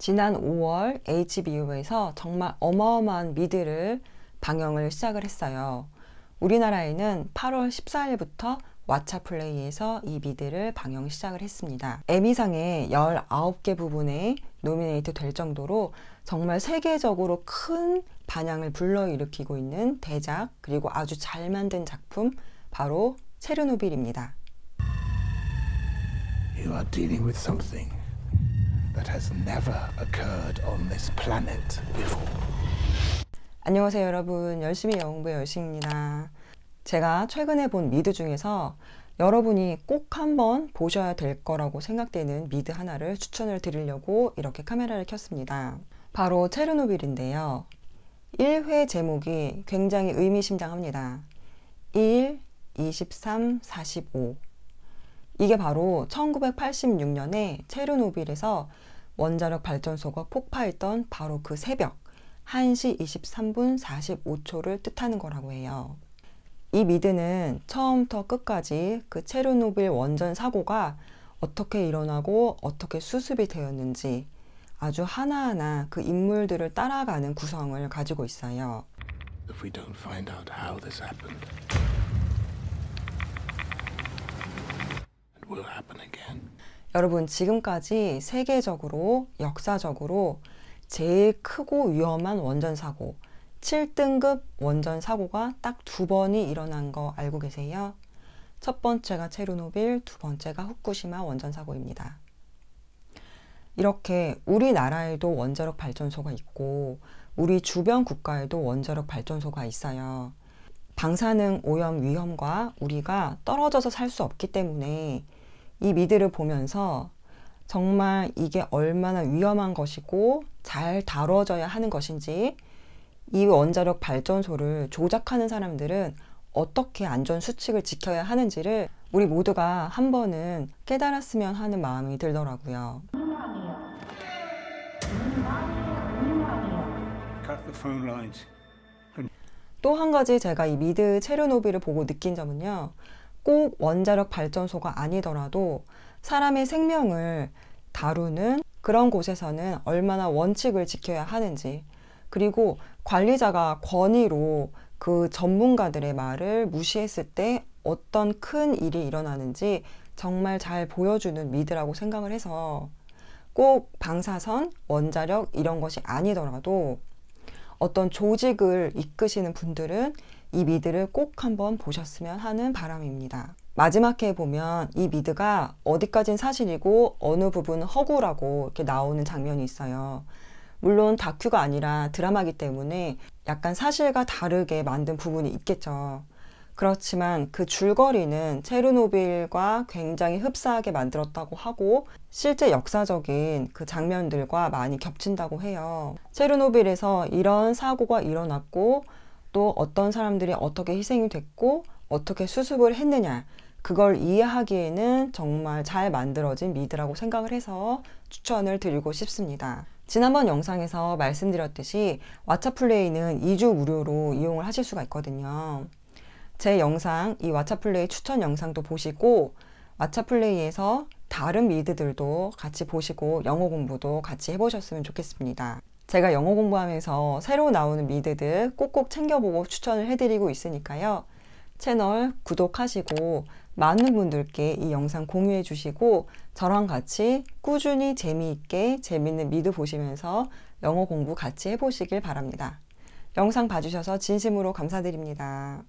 지난 5월 HBU에서 정말 어마어마한 미드를 방영을 시작을 했어요. 우리나라에는 8월 14일부터 왓챠 플레이에서 이 미드를 방영 시작을 했습니다. 에미상의 19개 부분에 노미네이트 될 정도로 정말 세계적으로 큰 반향을 불러일으키고 있는 대작 그리고 아주 잘 만든 작품 바로 체르노빌입니다. You are dealing with something that has never occurred on this planet before. 안녕하세요 여러분 열심히 영웅부의 열심입니다. 제가 최근에 본 미드 중에서 여러분이 꼭 한번 보셔야 될 거라고 생각되는 미드 하나를 추천을 드리려고 이렇게 카메라를 켰습니다. 바로 체르노빌인데요. 1회 제목이 굉장히 의미심장합니다. 1, 23, 45 이게 바로 1986년에 체르노빌에서 원자력 발전소가 폭파했던 바로 그 새벽 1시 23분 45초를 뜻하는 거라고 해요. 이 미드는 처음부터 끝까지 그 체르노빌 원전 사고가 어떻게 일어나고 어떻게 수습이 되었는지 아주 하나하나 그 인물들을 따라가는 구성을 가지고 있어요. If we don't find out how this happened, it will happen again. 여러분 지금까지 세계적으로 역사적으로 제일 크고 위험한 원전 사고 7등급 원전 사고가 딱 두 번이 일어난 거 알고 계세요? 첫 번째가 체르노빌, 두 번째가 후쿠시마 원전 사고입니다. 이렇게 우리나라에도 원자력 발전소가 있고 우리 주변 국가에도 원자력 발전소가 있어요. 방사능 오염 위험과 우리가 떨어져서 살 수 없기 때문에 이 미드를 보면서 정말 이게 얼마나 위험한 것이고 잘 다뤄져야 하는 것인지 이 원자력 발전소를 조작하는 사람들은 어떻게 안전 수칙을 지켜야 하는지를 우리 모두가 한 번은 깨달았으면 하는 마음이 들더라고요. 또 한 가지 제가 이 미드 체르노빌을 보고 느낀 점은요. 꼭 원자력 발전소가 아니더라도 사람의 생명을 다루는 그런 곳에서는 얼마나 원칙을 지켜야 하는지 그리고 관리자가 권위로 그 전문가들의 말을 무시했을 때 어떤 큰 일이 일어나는지 정말 잘 보여주는 미드라고 생각을 해서 꼭 방사선, 원자력 이런 것이 아니더라도 어떤 조직을 이끄시는 분들은 이 미드를 꼭 한번 보셨으면 하는 바람입니다. 마지막 에 보면 이 미드가 어디까진 사실이고 어느 부분 허구라고 이렇게 나오는 장면이 있어요. 물론 다큐가 아니라 드라마기 때문에 약간 사실과 다르게 만든 부분이 있겠죠. 그렇지만 그 줄거리는 체르노빌과 굉장히 흡사하게 만들었다고 하고 실제 역사적인 그 장면들과 많이 겹친다고 해요. 체르노빌에서 이런 사고가 일어났고 또 어떤 사람들이 어떻게 희생이 됐고 어떻게 수습을 했느냐 그걸 이해하기에는 정말 잘 만들어진 미드라고 생각을 해서 추천을 드리고 싶습니다. 지난번 영상에서 말씀드렸듯이 왓챠플레이는 2주 무료로 이용을 하실 수가 있거든요. 제 영상 이 왓챠플레이 추천 영상도 보시고 왓챠플레이에서 다른 미드들도 같이 보시고 영어 공부도 같이 해보셨으면 좋겠습니다. 제가 영어 공부하면서 새로 나오는 미드들 꼭꼭 챙겨보고 추천을 해드리고 있으니까요. 채널 구독하시고 많은 분들께 이 영상 공유해 주시고 저랑 같이 꾸준히 재미있게 재밌는 미드 보시면서 영어 공부 같이 해보시길 바랍니다. 영상 봐주셔서 진심으로 감사드립니다.